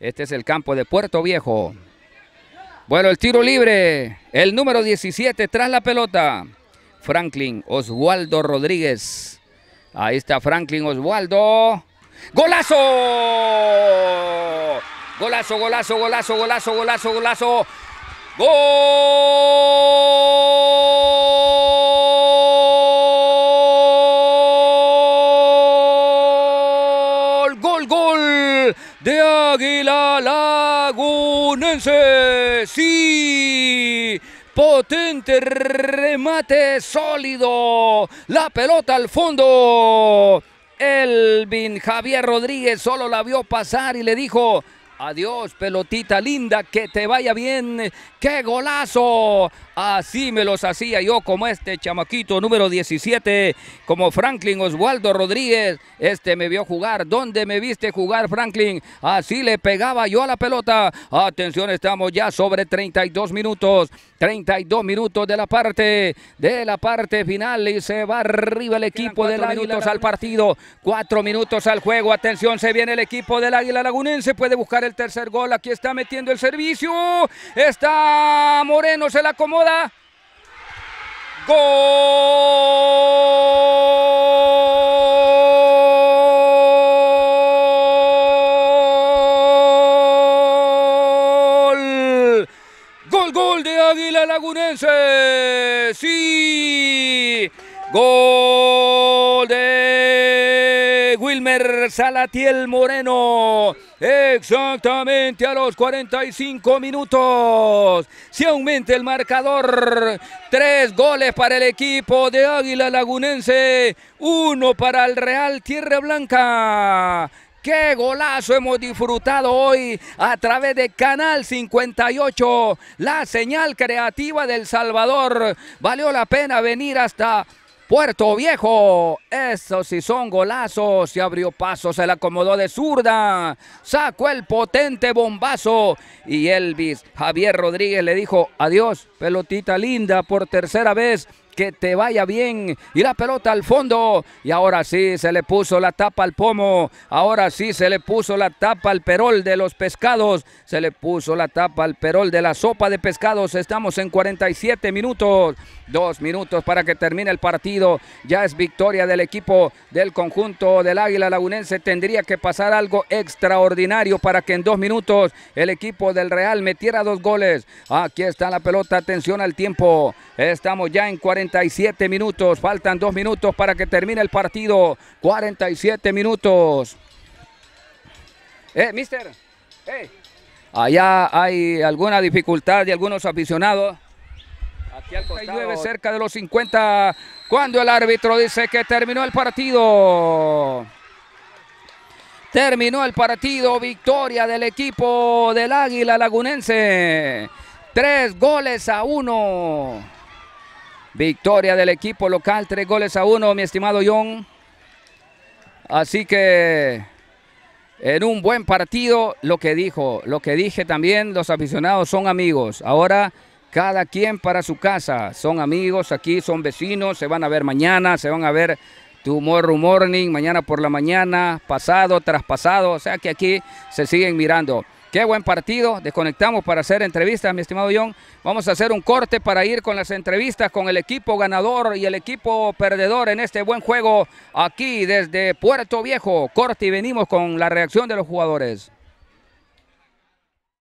Este es el campo de Puerto Viejo. Bueno, el tiro libre. El número 17 tras la pelota. Franklin Oswaldo Rodríguez. Ahí está Franklin Oswaldo. ¡Golazo! ¡Golazo, golazo, golazo, golazo, golazo, golazo! ¡Gol! de Águila Lagunense. Sí, potente remate sólido. La pelota al fondo. Elvin Javier Rodríguez solo la vio pasar y le dijo, Adiós, pelotita linda, que te vaya bien. ¡Qué golazo! Así me los hacía yo como este chamaquito número 17, como Franklin Oswaldo Rodríguez. Este me vio jugar. ¿Dónde me viste jugar, Franklin? Así le pegaba yo a la pelota. Atención, estamos ya sobre 32 minutos. 32 minutos de la parte de la parte final y se va arriba el equipo de Águila al partido. Cuatro minutos al juego. Atención, se viene el equipo del Águila Lagunense. Puede buscar el tercer gol. Aquí está metiendo el servicio. Está Moreno, se la acomoda. Gol. Gol, gol de Águila Lagunense. Sí. Gol. Salatiel Moreno. Exactamente a los 45 minutos. Se aumenta el marcador. Tres goles para el equipo de Águila Lagunense. Uno para el Real Tierra Blanca. ¡Qué golazo hemos disfrutado hoy a través de Canal 58! La señal creativa del Salvador. Valió la pena venir hasta Puerto Viejo, esos sí son golazos. Se abrió paso, se la acomodó de zurda. Sacó el potente bombazo. Y Elvis Javier Rodríguez le dijo adiós, pelotita linda, por tercera vez que te vaya bien. Y la pelota al fondo. Y ahora sí se le puso la tapa al pomo. Ahora sí se le puso la tapa al perol de los pescados. Se le puso la tapa al perol de la sopa de pescados. Estamos en 47 minutos. Dos minutos para que termine el partido. Ya es victoria del equipo del conjunto del Águila Lagunense. Tendría que pasar algo extraordinario para que en dos minutos el equipo del Real metiera dos goles. Aquí está la pelota. Atención al tiempo. Estamos ya en 40 47 minutos. Faltan dos minutos para que termine el partido. 47 minutos. Eh, mister. Eh. Allá hay alguna dificultad de algunos aficionados. Aquí al cerca de los 50 cuando el árbitro dice que terminó el partido. Terminó el partido, victoria del equipo del Águila Lagunense. Tres goles a uno. Victoria del equipo local, tres goles a uno, mi estimado John. Así que en un buen partido, lo que dijo, lo que dije también, los aficionados son amigos. Ahora cada quien para su casa, son amigos aquí, son vecinos, se van a ver mañana, se van a ver tomorrow morning, mañana por la mañana, pasado, traspasado, o sea que aquí se siguen mirando. Qué buen partido. Desconectamos para hacer entrevistas, mi estimado John. Vamos a hacer un corte para ir con las entrevistas con el equipo ganador y el equipo perdedor en este buen juego aquí desde Puerto Viejo. Corte y venimos con la reacción de los jugadores.